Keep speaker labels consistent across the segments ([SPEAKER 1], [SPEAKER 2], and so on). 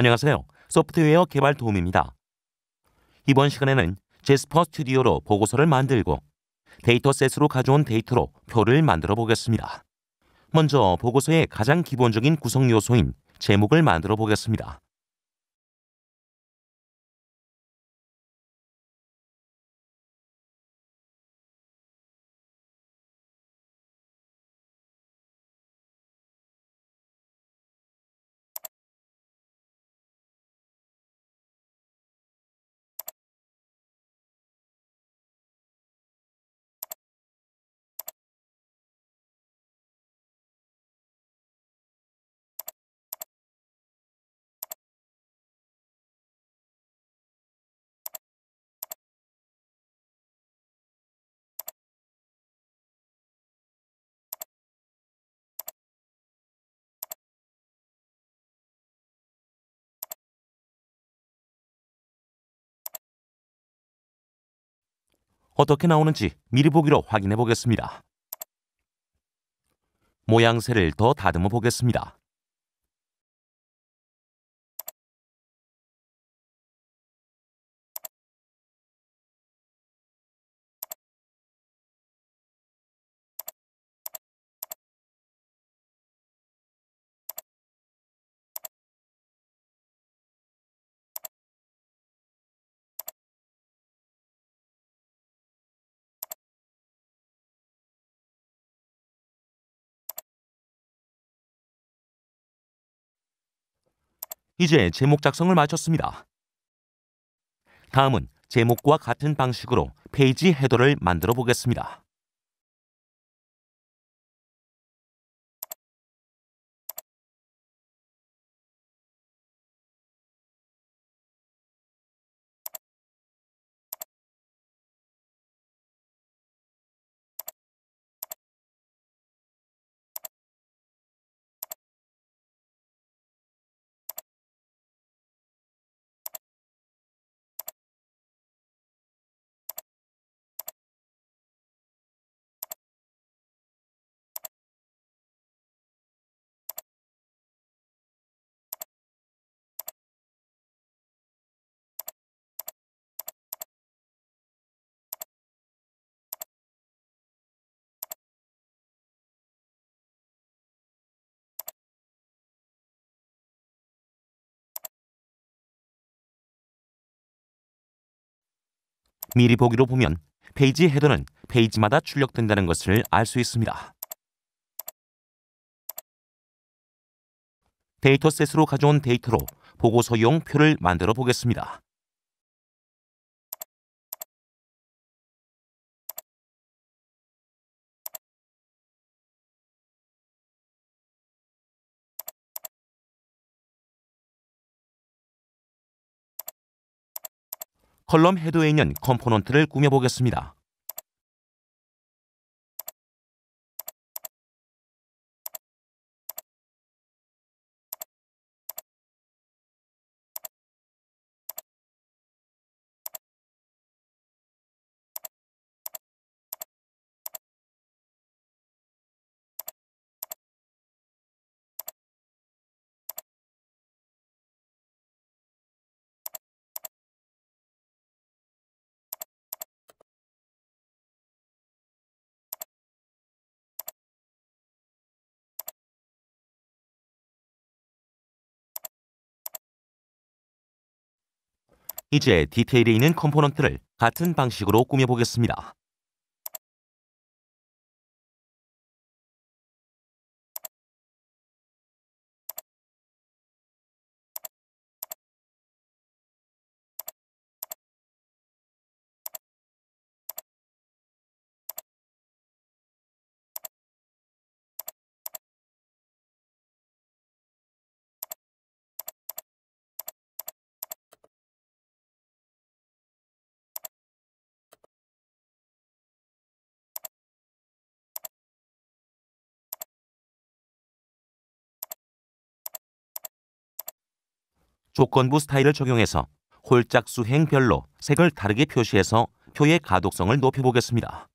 [SPEAKER 1] 안녕하세요. 소프트웨어 개발 도움입니다. 이번 시간에는 제스퍼 스튜디오로 보고서를 만들고 데이터셋으로 가져온 데이터로 표를 만들어 보겠습니다. 먼저 보고서의 가장 기본적인 구성 요소인 제목을 만들어 보겠습니다. 어떻게 나오는지 미리 보기로 확인해 보겠습니다. 모양새를 더 다듬어 보겠습니다. 이제 제목 작성을 마쳤습니다. 다음은 제목과 같은 방식으로 페이지 헤더를 만들어 보겠습니다. 미리 보기로 보면 페이지 헤더는 페이지마다 출력된다는 것을 알 수 있습니다. 데이터셋으로 가져온 데이터로
[SPEAKER 2] 보고서용 표를 만들어 보겠습니다.
[SPEAKER 3] 컬럼 헤드에 있는 컴포넌트를 꾸며보겠습니다.
[SPEAKER 2] 이제 디테일에 있는 컴포넌트를 같은 방식으로 꾸며보겠습니다.
[SPEAKER 1] 조건부 스타일을 적용해서 홀짝 수행별로 색을 다르게 표시해서 표의 가독성을 높여보겠습니다.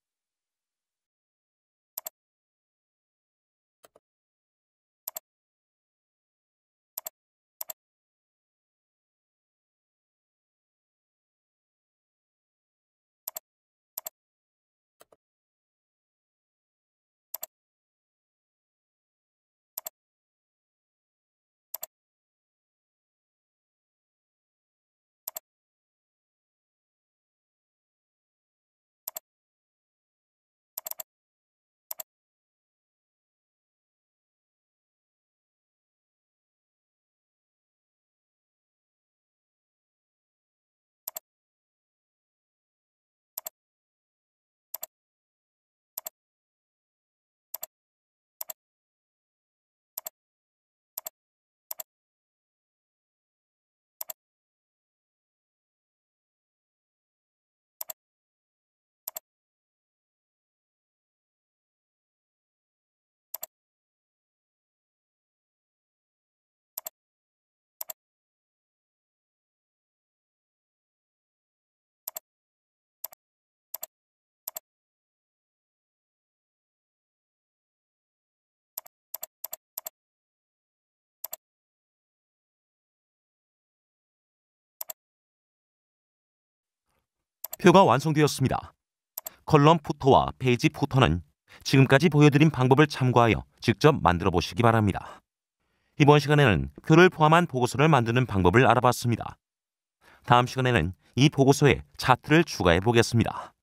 [SPEAKER 1] 표가 완성되었습니다. 컬럼 포터와 페이지 포터는 지금까지 보여드린 방법을 참고하여 직접 만들어 보시기 바랍니다. 이번 시간에는 표를 포함한 보고서를 만드는 방법을 알아봤습니다. 다음 시간에는 이 보고서에 차트를 추가해 보겠습니다.